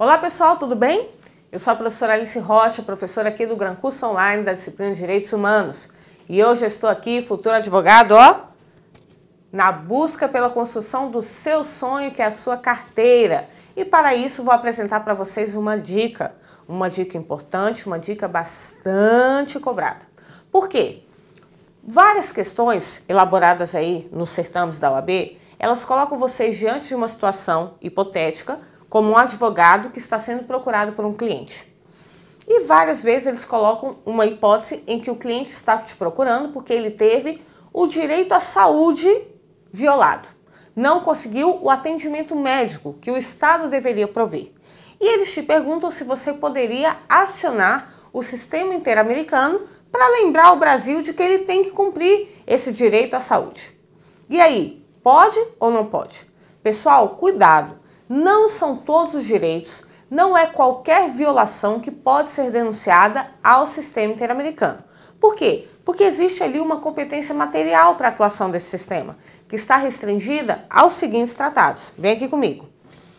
Olá pessoal, tudo bem? Eu sou a professora Alice Rocha, professora aqui do Gran Curso Online da disciplina de Direitos Humanos. E hoje eu estou aqui, futuro advogado, ó, na busca pela construção do seu sonho, que é a sua carteira. E para isso vou apresentar para vocês uma dica, uma dica importante, uma dica bastante cobrada. Por quê? Várias questões elaboradas aí nos certames da OAB, elas colocam vocês diante de uma situação hipotética como um advogado que está sendo procurado por um cliente. E várias vezes eles colocam uma hipótese em que o cliente está te procurando porque ele teve o direito à saúde violado, não conseguiu o atendimento médico que o Estado deveria prover. E eles te perguntam se você poderia acionar o sistema interamericano para lembrar o Brasil de que ele tem que cumprir esse direito à saúde. E aí, pode ou não pode? Pessoal, cuidado! Não são todos os direitos, não é qualquer violação que pode ser denunciada ao sistema interamericano. Por quê? Porque existe ali uma competência material para a atuação desse sistema, que está restringida aos seguintes tratados. Vem aqui comigo.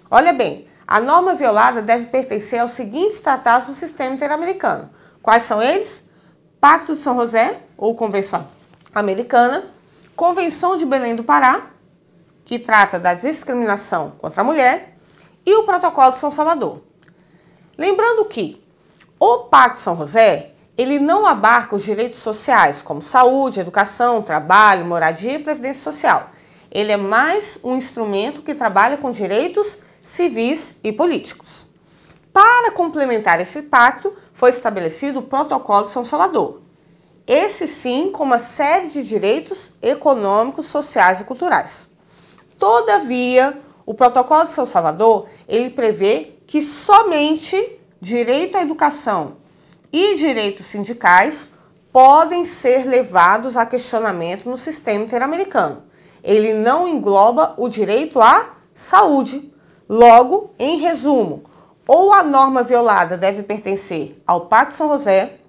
Olha bem, a norma violada deve pertencer aos seguintes tratados do sistema interamericano. Quais são eles? Pacto de São José, ou Convenção Americana, Convenção de Belém do Pará, que trata da discriminação contra a mulher, e o Protocolo de São Salvador. Lembrando que o Pacto São José ele não abarca os direitos sociais, como saúde, educação, trabalho, moradia e previdência social. Ele é mais um instrumento que trabalha com direitos civis e políticos. Para complementar esse pacto, foi estabelecido o Protocolo de São Salvador. Esse sim, com uma série de direitos econômicos, sociais e culturais. Todavia, o protocolo de São Salvador, ele prevê que somente direito à educação e direitos sindicais podem ser levados a questionamento no sistema interamericano. Ele não engloba o direito à saúde. Logo, em resumo, ou a norma violada deve pertencer ao Pacto São José,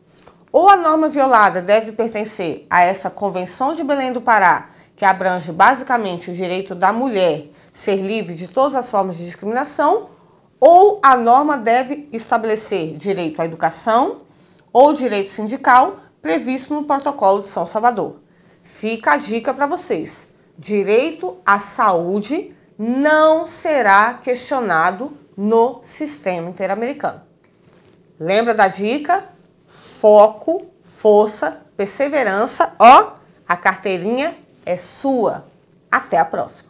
ou a norma violada deve pertencer a essa Convenção de Belém do Pará que abrange basicamente o direito da mulher ser livre de todas as formas de discriminação, ou a norma deve estabelecer direito à educação ou direito sindical previsto no Protocolo de São Salvador. Fica a dica para vocês: direito à saúde não será questionado no sistema interamericano. Lembra da dica? Foco, força, perseverança, ó, a carteirinha é sua. Até a próxima!